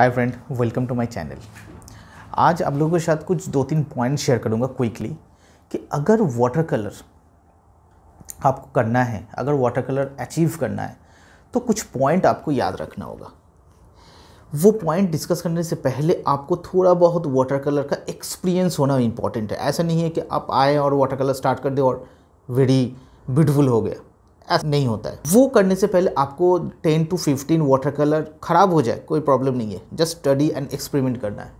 Hi friend welcome to my channel आज आप लोगों के साथ कुछ दो तीन पॉइंट शेयर करूँगा क्विकली कि अगर वाटर कलर आपको करना है अगर वाटर कलर अचीव करना है तो कुछ पॉइंट आपको याद रखना होगा वो पॉइंट डिस्कस करने से पहले आपको थोड़ा बहुत वाटर कलर का एक्सपीरियंस होना इम्पॉर्टेंट है ऐसा नहीं है कि आप आए और वाटर कलर स्टार्ट कर दें और वेरी ब्यूटिफुल हो गया ऐसा नहीं होता है वो करने से पहले आपको 10 टू 15 वाटर कलर ख़राब हो जाए कोई प्रॉब्लम नहीं है जस्ट स्टडी एंड एक्सपेरिमेंट करना है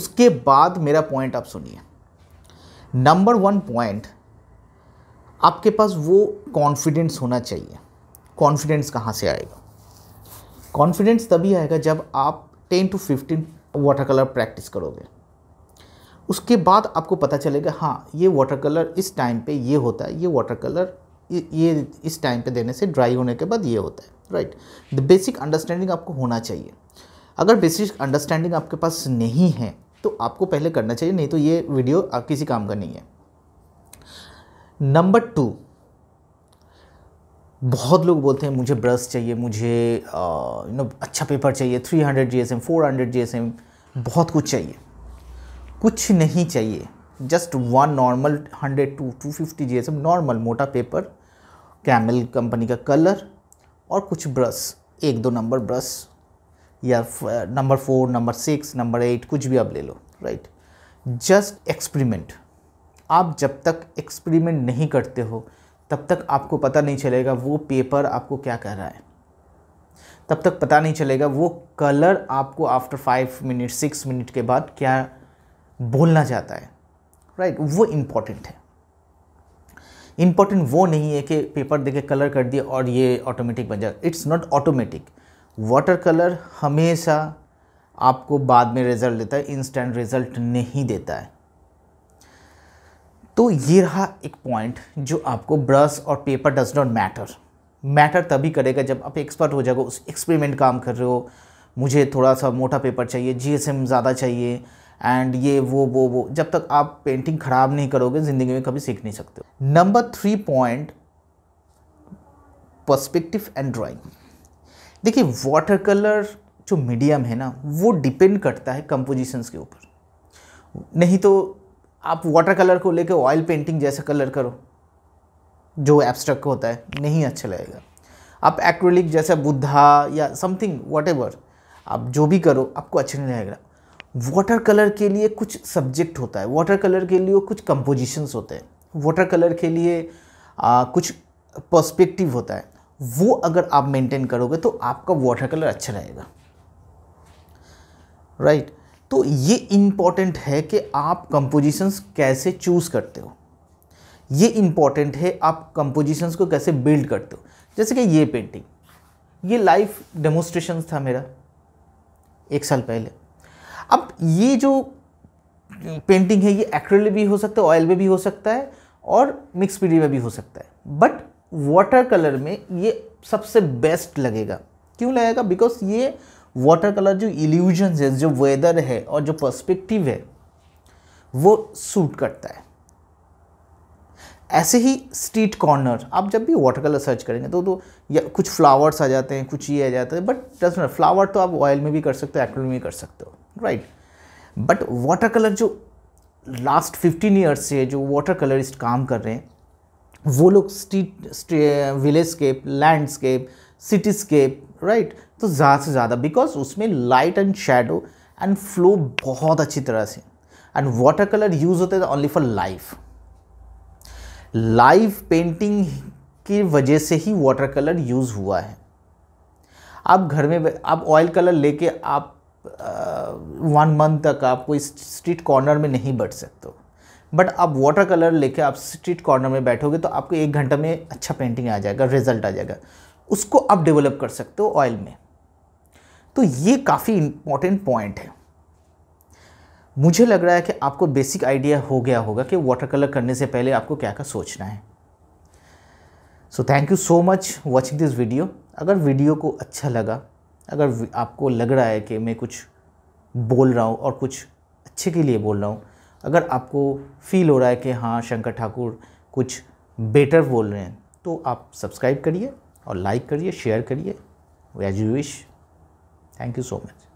उसके बाद मेरा पॉइंट आप सुनिए नंबर वन पॉइंट आपके पास वो कॉन्फिडेंस होना चाहिए कॉन्फिडेंस कहाँ से आएगा कॉन्फिडेंस तभी आएगा जब आप 10 टू 15 वाटर कलर प्रैक्टिस करोगे उसके बाद आपको पता चलेगा हाँ ये वाटर कलर इस टाइम पे ये होता है ये वाटर कलर ये इस टाइम पे देने से ड्राई होने के बाद ये होता है राइट द बेसिक अंडरस्टैंडिंग आपको होना चाहिए अगर बेसिक अंडरस्टैंडिंग आपके पास नहीं है तो आपको पहले करना चाहिए नहीं तो ये वीडियो किसी काम का नहीं है नंबर टू बहुत लोग बोलते हैं मुझे ब्रश चाहिए मुझे यू नो अच्छा पेपर चाहिए 300 hundred G S M four hundred G S M बहुत कुछ चाहिए कुछ नहीं चाहिए just one normal hundred two two fifty G S M normal मोटा पेपर कैमल कंपनी का कलर और कुछ ब्रश एक दो नंबर ब्रश या number four number six number eight कुछ भी आप ले लो राइट जस्ट एक्सपेरिमेंट आप जब तक एक्सपेरिमेंट नहीं करते हो तब तक आपको पता नहीं चलेगा वो पेपर आपको क्या कह रहा है तब तक पता नहीं चलेगा वो कलर आपको after five minute six minute के बाद क्या बोलना चाहता है राइट right? वो इम्पॉर्टेंट है इंपॉर्टेंट वो नहीं है कि पेपर देके कलर कर दिया और ये ऑटोमेटिक बन जाए it's not automatic water colour हमेशा आपको बाद में रिजल्ट देता है इंस्टेंट रिजल्ट नहीं देता है तो ये रहा एक पॉइंट जो आपको ब्रश और paper does not matter matter तभी करेगा जब आप एक्सपर्ट हो जाओगे उस एक्सपेरिमेंट काम कर रहे हो मुझे थोड़ा सा मोटा पेपर चाहिए जी ज़्यादा चाहिए एंड ये वो वो वो जब तक आप पेंटिंग ख़राब नहीं करोगे ज़िंदगी में कभी सीख नहीं सकते number three point perspective and drawing देखिए वाटर कलर जो मीडियम है ना वो डिपेंड करता है कंपोजिशंस के ऊपर नहीं तो आप वाटर कलर को लेकर ऑयल पेंटिंग जैसा कलर करो जो एब्स्ट्रैक्ट होता है नहीं अच्छा लगेगा आप एक्रोलिक जैसा बुद्धा या समथिंग वॉट आप जो भी करो आपको अच्छा नहीं लगेगा वाटर कलर के लिए कुछ सब्जेक्ट होता है वाटर कलर के लिए कुछ कंपोजिशंस होते हैं वाटर कलर के लिए आ, कुछ पर्सपेक्टिव होता है वो अगर आप मेंटेन करोगे तो आपका वाटर कलर अच्छा रहेगा राइट right? तो ये इम्पॉर्टेंट है कि आप कंपोजिशंस कैसे चूज़ करते हो ये इम्पॉर्टेंट है आप कंपोजिशंस को कैसे बिल्ड करते हो जैसे कि ये पेंटिंग ये लाइव डेमोस्ट्रेशन था मेरा एक साल पहले अब ये जो पेंटिंग है ये एक्रेलिक भी हो सकता है ऑयल में भी हो सकता है और मिक्स पीडी में भी हो सकता है बट वाटर कलर में ये सबसे बेस्ट लगेगा क्यों लगेगा बिकॉज ये वाटर कलर जो इल्यूजन है जो वेदर है और जो पर्सपेक्टिव है वो सूट करता है ऐसे ही स्ट्रीट कॉर्नर आप जब भी वाटर कलर सर्च करेंगे तो तो या कुछ फ्लावर्स आ जाते हैं कुछ ये आ जाते हैं बट डस्ट फ्लावर तो आप ऑयल में भी कर सकते हो एक्रेलिक में भी कर सकते हो राइट बट वाटर कलर जो लास्ट फिफ्टीन ईयर्स से जो वाटर कलरिस्ट काम कर रहे हैं वो लोग street villagescape landscape cityscape right तो ज़्यादा से ज़्यादा बिकॉज उसमें light and shadow and flow बहुत अच्छी तरह से एंड वाटर कलर यूज़ होते थे only for life live painting की वजह से ही वाटर कलर यूज़ हुआ है आप घर में आप ऑयल कलर लेके आप वन मंथ तक आप कोई स्ट्रीट कॉर्नर में नहीं बैठ सकते हो बट आप वाटर कलर लेके आप स्ट्रीट कॉर्नर में बैठोगे तो आपको एक घंटा में अच्छा पेंटिंग आ जाएगा रिजल्ट आ जाएगा उसको आप डेवलप कर सकते हो ऑयल में तो ये काफ़ी इम्पॉर्टेंट पॉइंट है मुझे लग रहा है कि आपको बेसिक आइडिया हो गया होगा कि वाटर कलर करने से पहले आपको क्या क्या सोचना है so thank you so much watching this video अगर वीडियो को अच्छा लगा अगर आपको लग रहा है कि मैं कुछ बोल रहा हूँ और कुछ अच्छे के लिए बोल रहा हूँ अगर आपको फील हो रहा है कि हाँ शंकर ठाकुर कुछ बेटर बोल रहे हैं तो आप सब्सक्राइब करिए और लाइक करिए शेयर करिए वैज you wish thank you so much